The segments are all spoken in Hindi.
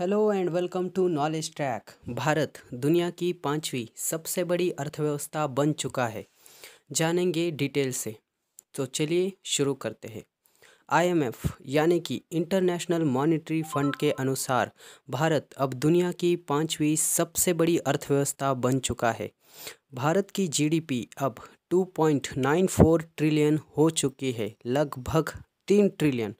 hello and welcome to knowledge track Bharat दुनिया की पांचवी सबसे बड़ी अर्थव्यवस्था बन चुका है जानेंगे डिटेल से तो चलिए शुरू करते हैं आईएमएफ यानी कि इंटरनेशनल मॉनेटरी फंड के अनुसार भारत अब दुनिया की पांचवी सबसे बड़ी अर्थव्यवस्था बन चुका है भारत की जीडीपी अब 2.94 ट्रिलियन हो चुकी है लगभग तीन ट्रिलियन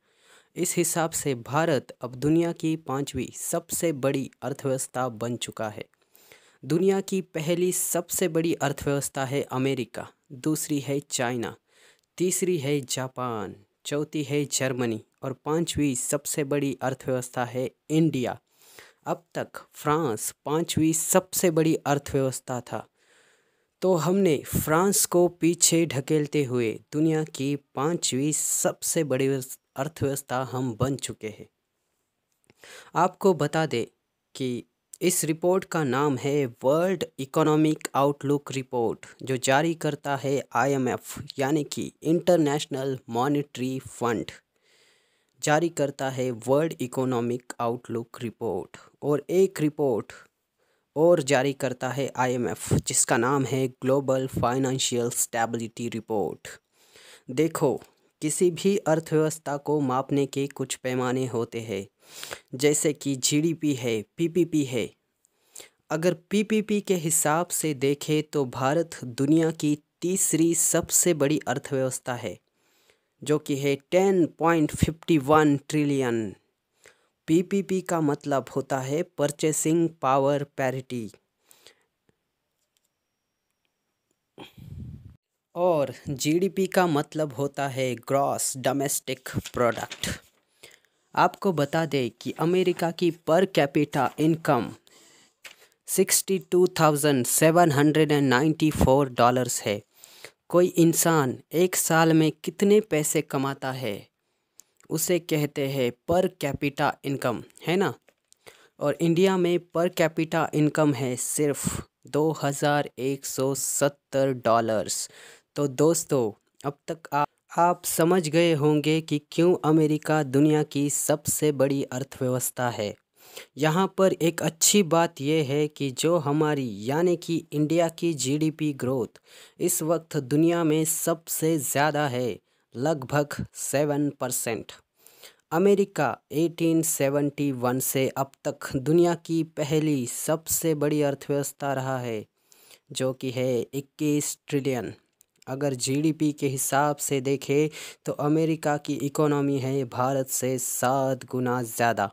इस हिसाब से भारत अब दुनिया की पांचवी सबसे बड़ी अर्थव्यवस्था बन चुका है दुनिया की पहली सबसे बड़ी अर्थव्यवस्था है अमेरिका दूसरी है चाइना तीसरी है जापान चौथी है जर्मनी और पांचवी सबसे बड़ी अर्थव्यवस्था है इंडिया अब तक फ्रांस पांचवी सबसे बड़ी अर्थव्यवस्था था तो हमने फ्रांस को पीछे ढकेलते हुए दुनिया की पांचवी सबसे बड़ी अर्थव्यवस्था हम बन चुके हैं आपको बता दें कि इस रिपोर्ट का नाम है वर्ल्ड इकोनॉमिक आउटलुक रिपोर्ट जो जारी करता है आईएमएफ यानी कि इंटरनेशनल मॉनेटरी फंड जारी करता है वर्ल्ड इकोनॉमिक आउटलुक रिपोर्ट और एक रिपोर्ट और जारी करता है आईएमएफ जिसका नाम है ग्लोबल फाइनेंशियल स्टेबिलिटी रिपोर्ट देखो किसी भी अर्थव्यवस्था को मापने के कुछ पैमाने होते हैं जैसे कि जीडीपी है पीपीपी है अगर पीपीपी के हिसाब से देखें तो भारत दुनिया की तीसरी सबसे बड़ी अर्थव्यवस्था है जो कि है ten point fifty one trillion PPP का मतलब होता है परचेसिंग पावर पैरिटी और जीडीपी का मतलब होता है ग्रॉस डोमेस्टिक प्रोडक्ट आपको बता दें कि अमेरिका की per capita income sixty two thousand seven hundred and ninety four dollars है कोई इंसान एक साल में कितने पैसे कमाता है उसे कहते हैं पर कैपिटा इनकम है ना और इंडिया में पर कैपिटा इनकम है सिर्फ दो हज़ार एक सौ सत्तर डॉलर्स तो दोस्तों अब तक आप आप समझ गए होंगे कि क्यों अमेरिका दुनिया की सबसे बड़ी अर्थव्यवस्था है यहाँ पर एक अच्छी बात यह है कि जो हमारी यानी कि इंडिया की जीडीपी ग्रोथ इस वक्त दुनिया में सबसे ज़्यादा है लगभग सेवन परसेंट अमेरिका 1871 से अब तक दुनिया की पहली सबसे बड़ी अर्थव्यवस्था रहा है जो कि है 21 ट्रिलियन अगर जीडीपी के हिसाब से देखें तो अमेरिका की इकोनॉमी है भारत से सात गुना ज़्यादा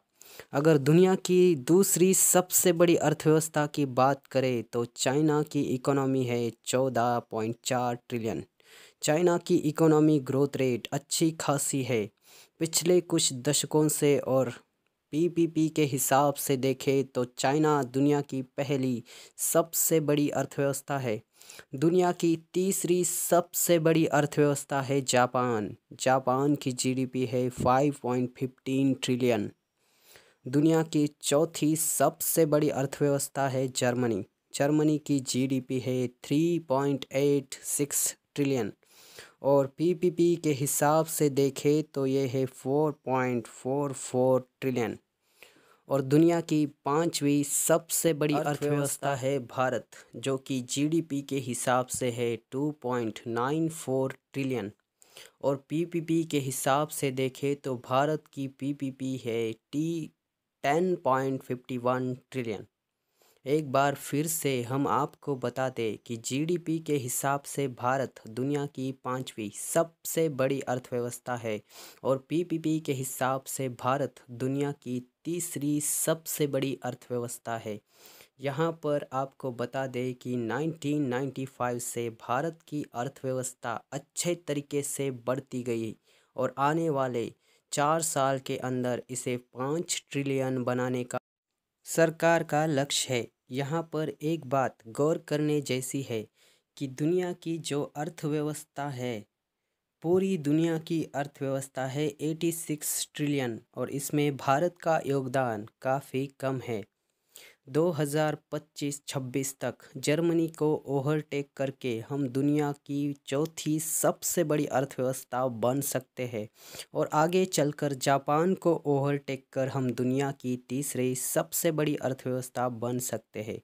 अगर दुनिया की दूसरी सबसे बड़ी अर्थव्यवस्था की बात करें तो चाइना की इकोनॉमी है चौदह पॉइंट चार ट्रिलियन चाइना की इकोनॉमी ग्रोथ रेट अच्छी खासी है पिछले कुछ दशकों से और पीपीपी के हिसाब से देखें तो चाइना दुनिया की पहली सबसे बड़ी अर्थव्यवस्था है दुनिया की तीसरी सबसे बड़ी अर्थव्यवस्था है जापान जापान की जीडीपी है फाइव पॉइंट फिफ्टीन ट्रिलियन दुनिया की चौथी सबसे बड़ी अर्थव्यवस्था है जर्मनी जर्मनी की जीडीपी है three point eight six trillion और पीपीपी के हिसाब से देखें तो ये है four point four four trillion और दुनिया की पाँचवीं सबसे बड़ी अर्थव्यवस्था है भारत जो कि जीडीपी के हिसाब से है 2.94 ट्रिलियन और पीपीपी के हिसाब से देखें तो भारत की पीपीपी है T ten point fifty one trillion एक बार फिर से हम आपको बता दें कि जीडीपी के हिसाब से भारत दुनिया की पाँचवीं सबसे बड़ी अर्थव्यवस्था है और पीपीपी के हिसाब से भारत दुनिया की तीसरी सबसे बड़ी अर्थव्यवस्था है यहाँ पर आपको बता दें कि 1995 से भारत की अर्थव्यवस्था अच्छे तरीके से बढ़ती गई और आने वाले चार साल के अंदर इसे पाँच ट्रिलियन बनाने का सरकार का लक्ष्य है यहाँ पर एक बात गौर करने जैसी है कि दुनिया की जो अर्थव्यवस्था है पूरी दुनिया की अर्थव्यवस्था है एटी सिक्स ट्रिलियन और इसमें भारत का योगदान काफ़ी कम है 2025 26 तक जर्मनी को ओवरटेक करके हम दुनिया की चौथी सबसे बड़ी अर्थव्यवस्था बन सकते हैं और आगे चलकर जापान को ओवरटेक कर हम दुनिया की तीसरी सबसे बड़ी अर्थव्यवस्था बन सकते हैं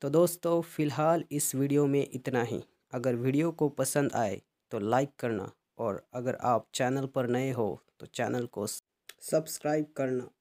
तो दोस्तों फ़िलहाल इस वीडियो में इतना ही अगर वीडियो को पसंद आए तो लाइक करना और अगर आप चैनल पर नए हो तो चैनल को सब्सक्राइब करना